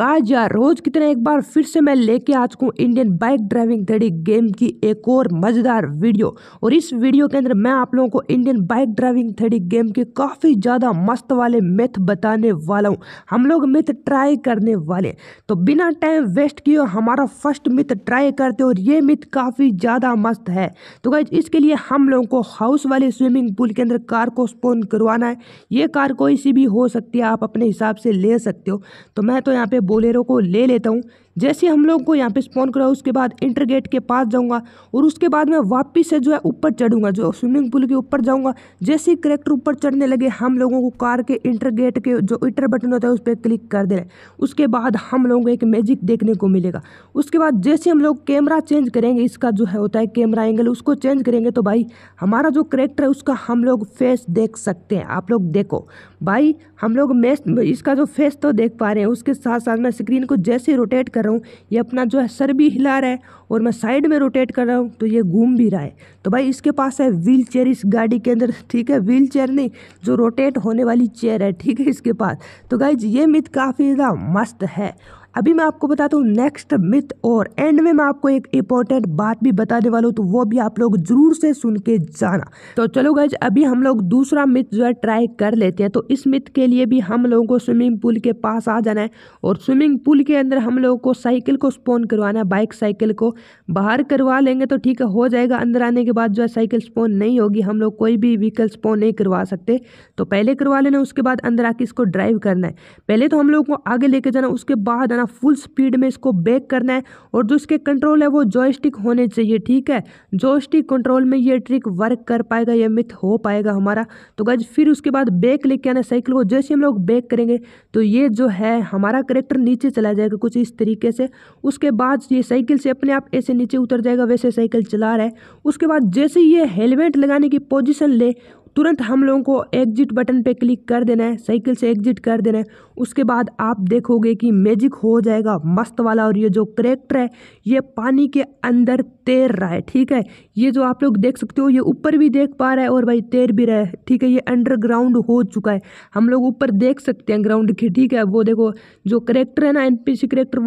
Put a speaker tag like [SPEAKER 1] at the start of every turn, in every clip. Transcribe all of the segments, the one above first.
[SPEAKER 1] guys यार रोज की तरह एक बार फिर से मैं लेके आ चुका हूँ Indian bike driving three D game की एक और मज़ेदार वीडियो और इस वीडियो के अंदर मैं आप लोगों को Indian bike driving three D game के काफ़ी ज़्यादा मस्त वाले मिथ बताने वाला हूँ हम लोग मिथ ट्राई करने वाले तो बिना टाइम वेस्ट किए हमारा फर्स्ट मिथ ट्राई करते और ये मिथ काफ़ी ज़्यादा मस्त है तो गाइज इसके लिए हम लोगों को हाउस वाले स्विमिंग पूल के अंदर कार को स्पोन करवाना है ये कार कोई सी भी हो सकती है आप अपने हिसाब से ले सकते हो तो मैं तो यहाँ पे बोलेरो को ले लेता हूँ जैसे हम लोग को यहाँ पे स्पॉन करा उसके बाद इंटर गेट के पास जाऊँगा और उसके बाद मैं वापस से जो है ऊपर चढ़ूँगा जो स्विमिंग पूल के ऊपर जाऊँगा जैसे ही करेक्टर ऊपर चढ़ने लगे हम लोगों को कार के इंटर गेट के जो इंटर बटन होता है उस पर क्लिक कर देना है उसके बाद हम लोगों को एक मैजिक देखने को मिलेगा उसके बाद जैसे हम लोग कैमरा चेंज करेंगे इसका जो है होता है कैमरा एंगल उसको चेंज करेंगे तो भाई हमारा जो करेक्टर है उसका हम लोग फेस देख सकते हैं आप लोग देखो भाई हम लोग इसका जो फेस तो देख पा रहे हैं उसके साथ साथ मैं स्क्रीन को जैसे रोटेट कर रहा हूँ ये अपना जो है सर भी हिला रहा है और मैं साइड में रोटेट कर रहा हूँ तो ये घूम भी रहा है तो भाई इसके पास है व्हील चेयर इस गाड़ी के अंदर ठीक है व्हील चेयर नहीं जो रोटेट होने वाली चेयर है ठीक है इसके पास तो गाइज ये मिथ काफ़ी ज़्यादा मस्त है अभी मैं आपको बताता हूँ नेक्स्ट मिथ और एंड में मैं आपको एक इंपॉर्टेंट बात भी बताने वाला हूँ तो वो भी आप लोग जरूर से सुन के जाना तो चलो गज अभी हम लोग दूसरा मिथ जो है ट्राई कर लेते हैं तो इस मिथ के लिए भी हम लोगों को स्विमिंग पूल के पास आ जाना है और स्विमिंग पूल के अंदर हम लोगों को साइकिल को स्पोन करवाना है बाइक साइकिल को बाहर करवा लेंगे तो ठीक है हो जाएगा अंदर आने के बाद जो है साइकिल स्पोन नहीं होगी हम लोग कोई भी व्हीकल स्पोन नहीं करवा सकते तो पहले करवा लेना उसके बाद अंदर आके इसको ड्राइव करना है पहले तो हम लोग को आगे लेके जाना उसके बाद जाना फुल स्पीड में इसको बैक करना है और जो इसके कंट्रोल है वो जॉयस्टिक होने चाहिए ठीक है जॉयस्टिक कंट्रोल में ये ट्रिक वर्क कर पाएगा या मिथ हो पाएगा हमारा तो गज फिर उसके बाद बैक लेके आना साइकिल को जैसे हम लोग बैक करेंगे तो ये जो है हमारा करेक्टर नीचे चला जाएगा कुछ इस तरीके से उसके बाद ये साइकिल से अपने आप ऐसे नीचे उतर जाएगा वैसे साइकिल चला रहा है उसके बाद जैसे ये हेलमेट लगाने की पोजिशन ले तुरंत हम लोगों को एग्जिट बटन पे क्लिक कर देना है साइकिल से एग्जिट कर देना है उसके बाद आप देखोगे कि मैजिक हो जाएगा मस्त वाला और ये जो करेक्टर है ये पानी के अंदर तैर रहा है ठीक है ये जो आप लोग देख सकते हो ये ऊपर भी देख पा रहा है और भाई तैर भी रहा है ठीक है ये अंडरग्राउंड हो चुका है हम लोग ऊपर देख सकते हैं ग्राउंड के ठीक है वो देखो जो करेक्टर है ना एन पी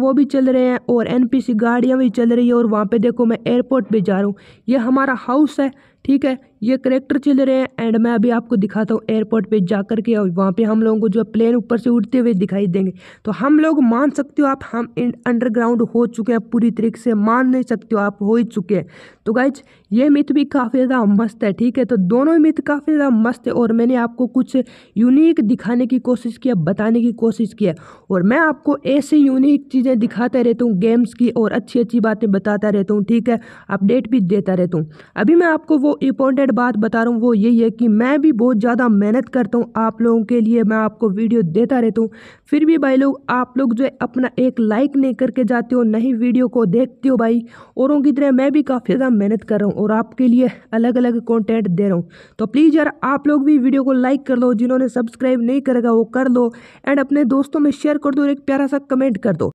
[SPEAKER 1] वो भी चल रहे हैं और एन पी गाड़ियाँ भी चल रही है और वहाँ पर देखो मैं एयरपोर्ट पर जा रहा हूँ ये हमारा हाउस है ठीक है ये करेक्टर चल रहे हैं एंड मैं अभी आपको दिखाता हूँ एयरपोर्ट पे जा करके के और वहाँ पे हम लोगों को जो प्लेन ऊपर से उड़ते हुए दिखाई देंगे तो हम लोग मान सकते हो आप हम अंडरग्राउंड हो चुके हैं पूरी तरीके से मान नहीं सकते हो आप हो ही चुके हैं तो गाइज ये मिथ भी काफ़ी ज़्यादा मस्त है ठीक है तो दोनों मिथ काफ़ी ज़्यादा मस्त है और मैंने आपको कुछ यूनिक दिखाने की कोशिश किया बताने की कोशिश किया और मैं आपको ऐसी यूनिक चीज़ें दिखाता रहता हूँ गेम्स की और अच्छी अच्छी बातें बताता रहता हूँ ठीक है अपडेट भी देता रहता हूँ अभी मैं आपको वो इम्पोर्टेंट बात बता रहा हूँ वो यही है कि मैं भी बहुत ज़्यादा मेहनत करता हूँ आप लोगों के लिए मैं आपको वीडियो देता रहता हूँ फिर भी भाई लोग आप लोग जो है अपना एक लाइक नहीं करके जाते हो नहीं वीडियो को देखते हो भाई औरों की तरह मैं भी काफ़ी ज़्यादा मेहनत कर रहा हूँ और आपके लिए अलग अलग कंटेंट दे रहा हूँ तो प्लीज़ यार आप लोग भी वीडियो को लाइक कर लो जिन्होंने सब्सक्राइब नहीं करेगा वो कर लो एंड अपने दोस्तों में शेयर कर दो और एक प्यारा सा कमेंट कर दो